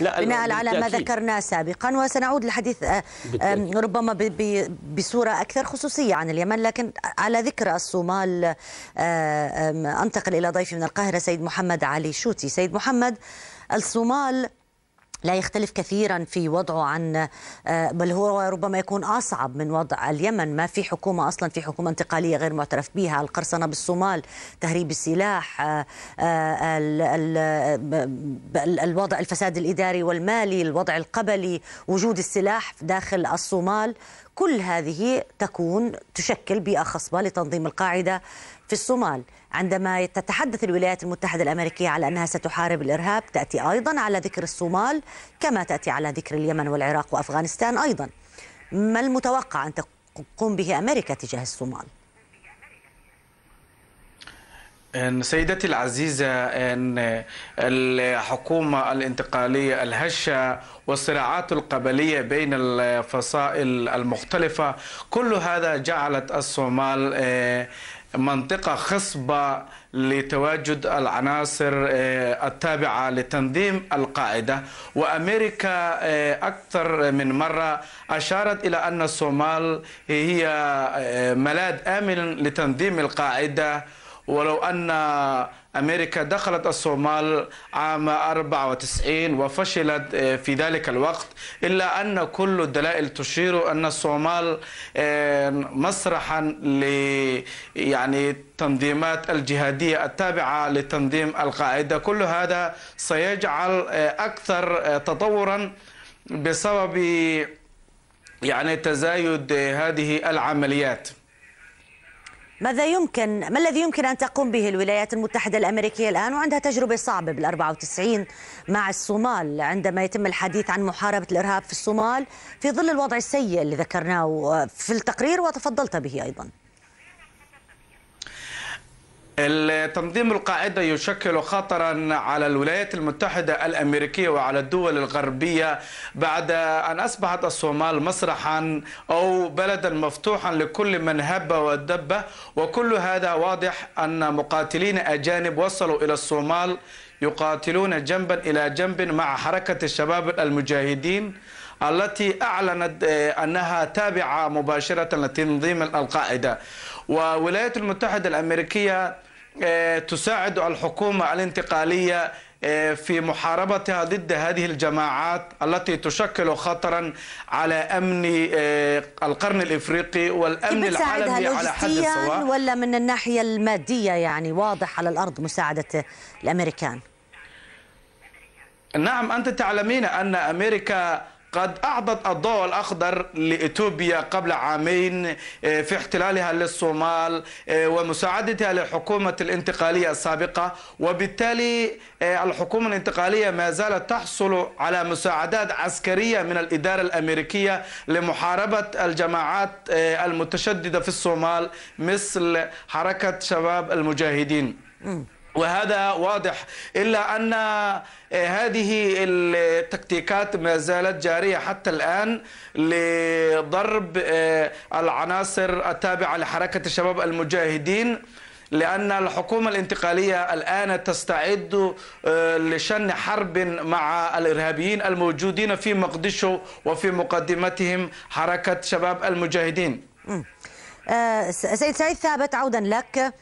لا بناء على على ما ذكرنا سابقا وسنعود للحديث آه، آه، ربما بصورة أكثر خصوصية عن اليمن لكن على ذكر الصومال آه، أنتقل إلى ضيفي من القاهرة سيد محمد علي شوتي سيد محمد الصومال لا يختلف كثيرا في وضعه عن آه، بل هو ربما يكون اصعب من وضع اليمن ما في حكومه اصلا في حكومه انتقاليه غير معترف بها القرصنه بالصومال تهريب السلاح آه، آه، الوضع الفساد الاداري والمالي الوضع القبلي وجود السلاح داخل الصومال كل هذه تكون تشكل بيئة خصبة لتنظيم القاعدة في الصومال عندما تتحدث الولايات المتحدة الأمريكية على أنها ستحارب الإرهاب تأتي أيضا على ذكر الصومال كما تأتي على ذكر اليمن والعراق وأفغانستان أيضا ما المتوقع أن تقوم به أمريكا تجاه الصومال؟ أن سيدتي العزيزة أن الحكومة الانتقالية الهشة والصراعات القبلية بين الفصائل المختلفة كل هذا جعلت الصومال إيه، منطقة خصبة لتواجد العناصر إيه، التابعة لتنظيم القاعدة وأمريكا إيه، أكثر من مرة أشارت إلى أن الصومال هي ملاذ آمن لتنظيم القاعدة ولو أن أمريكا دخلت الصومال عام 94 وفشلت آه، في ذلك الوقت إلا أن كل الدلائل تشير أن الصومال آه، مسرحا ل يعني تنظيمات الجهادية التابعة لتنظيم القاعدة كل هذا سيجعل آه، أكثر تطورا بسبب يعني تزايد هذه العمليات ماذا يمكن ما الذي يمكن أن تقوم به الولايات المتحدة الأمريكية الآن وعندها تجربة صعبة بال94 مع الصومال عندما يتم الحديث عن محاربة الإرهاب في الصومال في ظل الوضع السيء اللي ذكرناه آه، في التقرير وتفضلت به أيضاً تنظيم القاعدة يشكل خطرا على الولايات المتحدة الأمريكية وعلى الدول الغربية بعد أن أصبحت الصومال مسرحا أو بلدا مفتوحا لكل من هب ودب وكل هذا واضح أن مقاتلين أجانب وصلوا إلى الصومال يقاتلون جنبا إلى جنب مع حركة الشباب المجاهدين التي أعلنت آه، أنها تابعة مباشرة لتنظيم القاعدة والولايات المتحدة الأمريكية آه، تساعد الحكومة الانتقالية آه، في محاربتها ضد هذه الجماعات التي تشكل خطرا على امن آه، القرن الافريقي والامن العالمي على حد سواء ولا من الناحيه الماديه يعني واضح على الارض مساعده الامريكان نعم انت تعلمين ان امريكا قد أعضت الضوء الأخضر لإثيوبيا قبل عامين آه، في احتلالها للصومال آه، ومساعدتها للحكومة الانتقالية السابقة وبالتالي آه، الحكومة الانتقالية ما زالت تحصل على مساعدات عسكرية من الإدارة الأمريكية لمحاربة الجماعات المتشددة في الصومال مثل حركة شباب المجاهدين وهذا واضح إلا أن آه، هذه التكتيكات ما زالت جارية حتى الآن لضرب آه، العناصر التابعة لحركة الشباب المجاهدين لأن الحكومة الانتقالية الآن تستعد آه، لشن حرب مع الإرهابيين الموجودين في مقدشو وفي مقدمتهم حركة شباب المجاهدين سيد سعيد ثابت عودا لك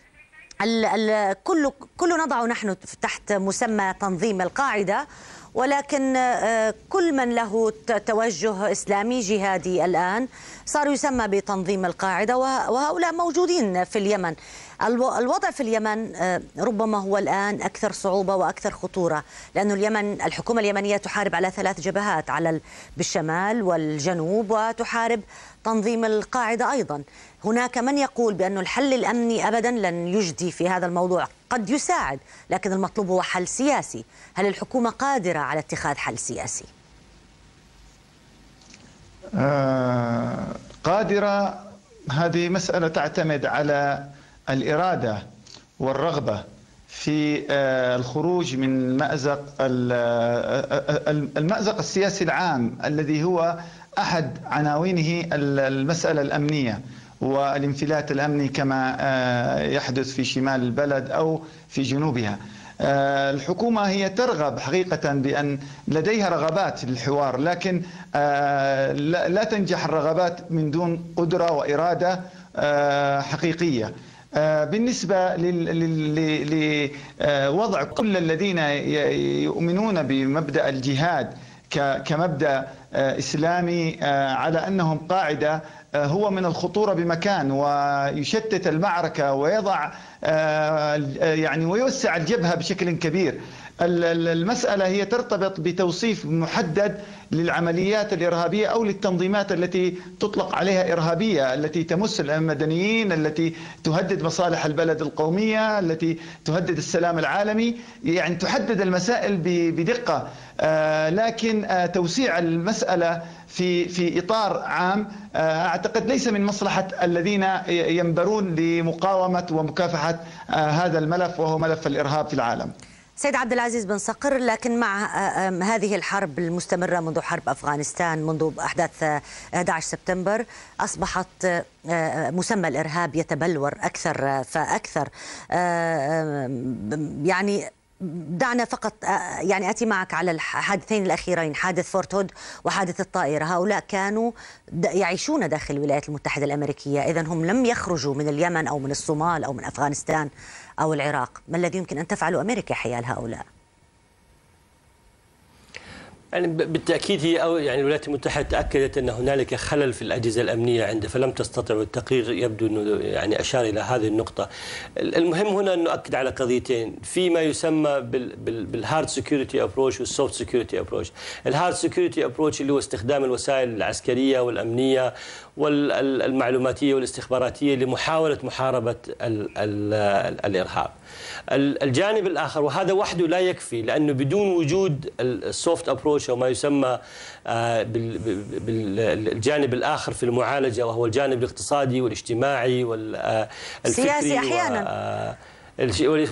ال ال كل كل نضع نحن تحت مسمى تنظيم القاعده ولكن آه، كل من له توجه اسلامي جهادي الان صار يسمى بتنظيم القاعده وهؤلاء موجودين في اليمن الوضع في اليمن آه، ربما هو الآن أكثر صعوبة وأكثر خطورة لأن اليمن الحكومة اليمنية تحارب على ثلاث جبهات على بالشمال والجنوب وتحارب تنظيم القاعدة أيضا هناك من يقول بأن الحل الأمني أبدا لن يجدي في هذا الموضوع قد يساعد لكن المطلوب هو حل سياسي هل الحكومة قادرة على اتخاذ حل سياسي؟ آه قادرة هذه مسألة تعتمد على الاراده والرغبه في آه، الخروج من مازق آه، آه، المازق السياسي العام الذي هو احد عناوينه المساله الامنيه والانفلات الامني كما يحدث في شمال البلد او في جنوبها. الحكومة هي ترغب حقيقة بأن لديها رغبات للحوار لكن لا تنجح الرغبات من دون قدرة وإرادة حقيقية آه، بالنسبة لوضع كل الذين يؤمنون بمبدأ الجهاد كمبدأ آه، إسلامي آه، على أنهم قاعدة هو من الخطورة بمكان ويشتت المعركة ويضع يعني ويوسع الجبهة بشكل كبير المسألة هي ترتبط بتوصيف محدد للعمليات الارهابيه او للتنظيمات التي تطلق عليها ارهابيه التي تمس المدنيين التي تهدد مصالح البلد القوميه التي تهدد السلام العالمي يعني تحدد المسائل بدقه آه، لكن آه، توسيع المساله في في اطار عام آه، اعتقد ليس من مصلحه الذين ينبرون لمقاومه ومكافحه هذا الملف وهو ملف الارهاب في العالم. سيد عبد العزيز بن صقر لكن مع آه، هذه الحرب المستمرة منذ حرب أفغانستان منذ أحداث 11 آه، سبتمبر أصبحت آه، مسمى الإرهاب يتبلور أكثر فأكثر يعني دعنا فقط آه، يعني اتي معك على الحادثين الاخيرين حادث فورت هود وحادث الطائره هؤلاء كانوا يعيشون داخل الولايات المتحده الامريكيه اذا هم لم يخرجوا من اليمن او من الصومال او من افغانستان او العراق ما الذي يمكن ان تفعله امريكا حيال هؤلاء يعني بالتاكيد هي أو يعني الولايات المتحده تاكدت ان هنالك خلل في الاجهزه الامنيه عندها فلم تستطع والتقرير يبدو انه يعني اشار الى هذه النقطه. المهم هنا ان نؤكد على قضيتين فيما يسمى بالهارد سكيورتي ابروش والسوفت سكيورتي ابروش. الهارد سكيورتي ابروش اللي هو استخدام الوسائل العسكريه والامنيه والمعلوماتيه والاستخباراتيه لمحاوله محاربه الـ الـ الارهاب. الجانب الاخر وهذا وحده لا يكفي لانه بدون وجود السوفت ابروش او ما يسمى آه، بالجانب الاخر في المعالجه وهو الجانب الاقتصادي والاجتماعي والفكري آه، سياسي احيانا آه،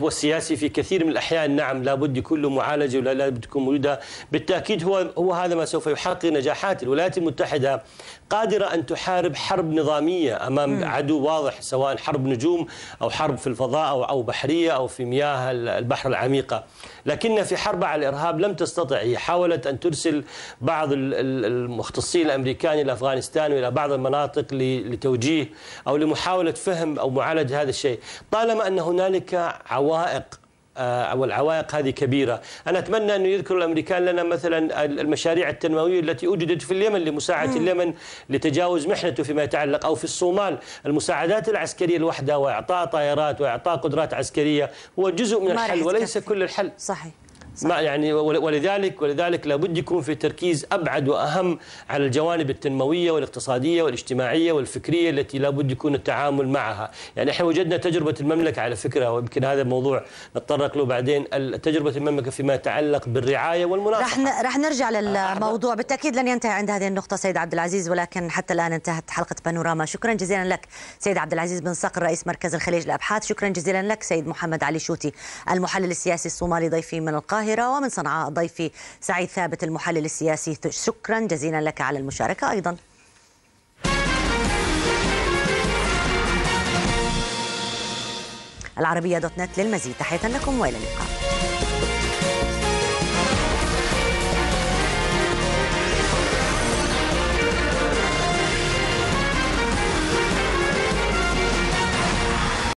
والسياسي في كثير من الأحيان نعم لابد يكون له معالجة ولا لابد يكون موجودة بالتأكيد هو, هو هذا ما سوف يحقق نجاحات الولايات المتحدة قادرة أن تحارب حرب نظامية أمام م. عدو واضح سواء حرب نجوم أو حرب في الفضاء أو, أو بحرية أو في مياه البحر العميقة لكن في حرب على الإرهاب لم تستطع هي حاولت أن ترسل بعض المختصين الأمريكان إلى أفغانستان وإلى بعض المناطق لتوجيه أو لمحاولة فهم أو معالجة هذا الشيء طالما أن هنالك عوائق آه، والعوائق هذه كبيرة أنا أتمنى أن يذكر الأمريكان لنا مثلا المشاريع التنموية التي وجدت في اليمن لمساعدة مم. اليمن لتجاوز محنته فيما يتعلق أو في الصومال المساعدات العسكرية الوحدة وإعطاء طائرات وإعطاء قدرات عسكرية هو جزء من الحل وليس كل الحل صحيح ما يعني ولذلك ولذلك لابد يكون في تركيز ابعد واهم على الجوانب التنمويه والاقتصاديه والاجتماعيه والفكريه التي لابد يكون التعامل معها، يعني احنا وجدنا تجربه المملكه على فكره ويمكن هذا الموضوع نتطرق له بعدين، تجربه المملكه فيما يتعلق بالرعايه والمناصحه رح رح نرجع للموضوع أه. بالتاكيد لن ينتهي عند هذه النقطه سيد عبد العزيز ولكن حتى الان انتهت حلقه بانوراما، شكرا جزيلا لك سيد عبد العزيز بن صقر رئيس مركز الخليج للابحاث، شكرا جزيلا لك سيد محمد علي شوتي المحلل السياسي الصومالي ضيفي من القاهره القاهرة ومن صنعاء ضيفي سعيد ثابت المحلل السياسي شكرا جزيلا لك على المشاركة أيضا العربية دوت نت للمزيد تحية لكم وإلى اللقاء